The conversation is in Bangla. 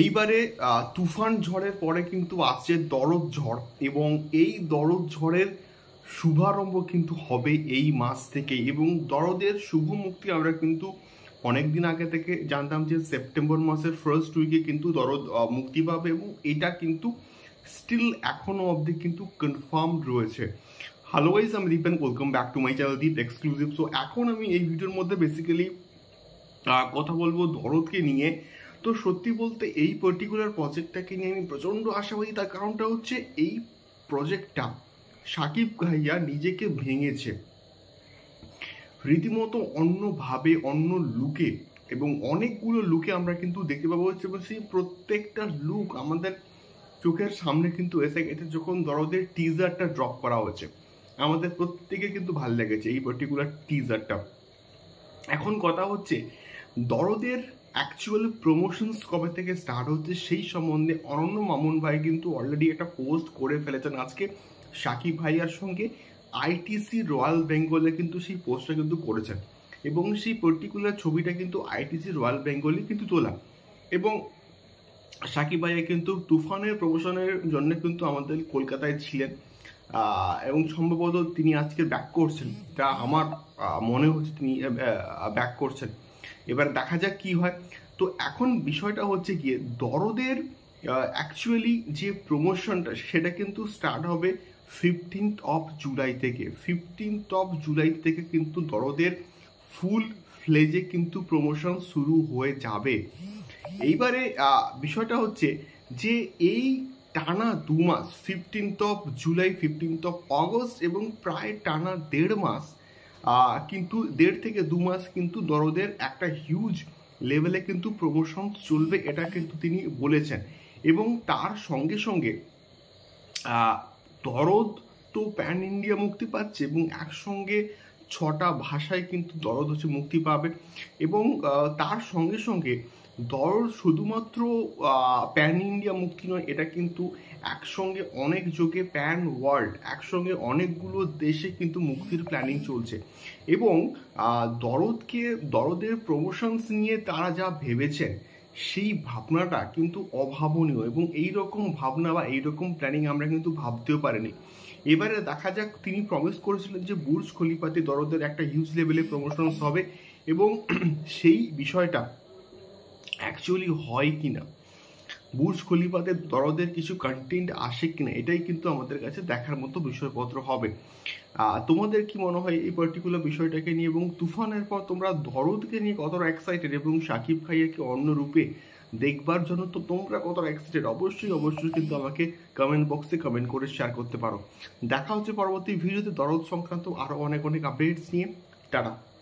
এইবারে তুফান ঝড়ের পরে কিন্তু আসছে দরদ ঝড় এবং এই দরদ ঝড়ের শুভারম্ভ কিন্তু হবে এই মাস থেকে এবং দরদের শুভ মুক্তি আমরা কিন্তু অনেক দিন আগে থেকে জানতাম যে সেপ্টেম্বর মাসের ফার্স্ট উইকে কিন্তু দরদ মুক্তি পাবে এবং এটা কিন্তু স্টিল এখনও অবধি কিন্তু কনফার্ম রয়েছে হ্যালো আমি Deep welcome back to my channel Deep exclusive so এখন আমি এই ভিডিওর মধ্যে বেসিক্যালি কথা বলবো দরদকে নিয়ে তো সত্যি বলতে এই পার্টিকুলার প্রজেক্টটাকে নিয়ে আমি প্রচণ্ড আশাবাদী তার কারণটা হচ্ছে এই প্রজেক্টটা সাকিব ঘাইয়া নিজেকে ভেঙেছে রীতিমতো অন্যভাবে অন্য লুকে এবং অনেকগুলো লুকে আমরা কিন্তু দেখতে পাবো হচ্ছে সেই প্রত্যেকটা লুক আমাদের চোখের সামনে কিন্তু এসে গেছে যখন দরদের টিজারটা ড্রপ করা হয়েছে আমাদের প্রত্যেকে কিন্তু ভাল লেগেছে এই পার্টিকুলার টিজারটা এখন কথা হচ্ছে দরদের অ্যাকচুয়াল প্রমোশনস কবে থেকে স্টার্ট হচ্ছে সেই সম্বন্ধে অরণ্য মামুন ভাই কিন্তু অলরেডি একটা পোস্ট করে ফেলেছেন আজকে সাকিব ভাইয়ার সঙ্গে আইটিসি রয়্যাল বেঙ্গলে কিন্তু সেই পোস্টটা কিন্তু করেছেন এবং সেই পার্টিকুলার ছবিটা কিন্তু আইটিসি রয়্যাল বেঙ্গলে কিন্তু তোলা এবং সাকিব ভাইয়া কিন্তু তুফানের প্রমোশনের জন্য কিন্তু আমাদের কলকাতায় ছিলেন এবং সম্ভবত তিনি আজকে ব্যাক করছেন যা আমার মনে হচ্ছে তিনি ব্যাক করছেন এবার দেখা যাক কি হয় তো এখন বিষয়টা হচ্ছে গিয়ে দরদের অ্যাকচুয়ালি যে প্রমোশনটা সেটা কিন্তু স্টার্ট হবে ফিফটিন্থ অফ জুলাই থেকে ফিফটিন্থ অফ জুলাই থেকে কিন্তু দরদের ফুল ফ্লেজে কিন্তু প্রমোশন শুরু হয়ে যাবে এইবারে বিষয়টা হচ্ছে যে এই টানা দু মাস fifteenth of July fifteenth of August এবং প্রায় টানা দেড় মাস কিন্তু দেড় থেকে দু মাস কিন্তু দরদের একটা হিউজ লেভেলে কিন্তু প্রমোশন চলবে এটা কিন্তু তিনি বলেছেন এবং তার সঙ্গে সঙ্গে দরদ তো প্যান ইন্ডিয়া মুক্তি পাচ্ছে এবং একসঙ্গে ছটা ভাষায় কিন্তু দরদ হচ্ছে মুক্তি পাবে এবং তার সঙ্গে সঙ্গে দরদ শুধুমাত্র প্যান ইন্ডিয়া মুক্তি নয় এটা কিন্তু একসঙ্গে অনেক যোগে প্যান ওয়ার্ল্ড একসঙ্গে অনেকগুলো দেশে কিন্তু মুক্তির প্ল্যানিং চলছে এবং দরদকে দরদের প্রমোশনস নিয়ে তারা যা ভেবেছেন সেই ভাবনাটা কিন্তু অভাবনীয় এবং এই রকম ভাবনা বা এই রকম প্ল্যানিং আমরা কিন্তু ভাবতেও পারিনি এবারে দেখা যাক তিনি প্রমিস করেছিলেন যে বুর্জ খলিপাতি দরদের একটা হিউজ লেভেলে প্রমোশনস হবে এবং সেই বিষয়টা অ্যাকচুয়ালি হয় কি না বুর্জ খলিফাদের দরদের কিছু কন্টেন্ট আসে কিনা এটাই কিন্তু আমাদের কাছে দেখার মতো বিষয়পত্র হবে তোমাদের কি মনে হয় এই পার্টিকুলার বিষয়টাকে নিয়ে এবং তুফানের পর তোমরা দরদকে নিয়ে কতটা এক্সাইটেড এবং সাকিব খাইয়াকে অন্য রূপে দেখবার জন্য তো তোমরা কতটা এক্সাইটেড অবশ্যই অবশ্যই কিন্তু আমাকে কমেন্ট বক্সে কমেন্ট করে শেয়ার করতে পারো দেখা হচ্ছে পরবর্তী ভিডিওতে দরদ সংক্রান্ত আরও অনেক অনেক আপডেটস নিয়ে টাটা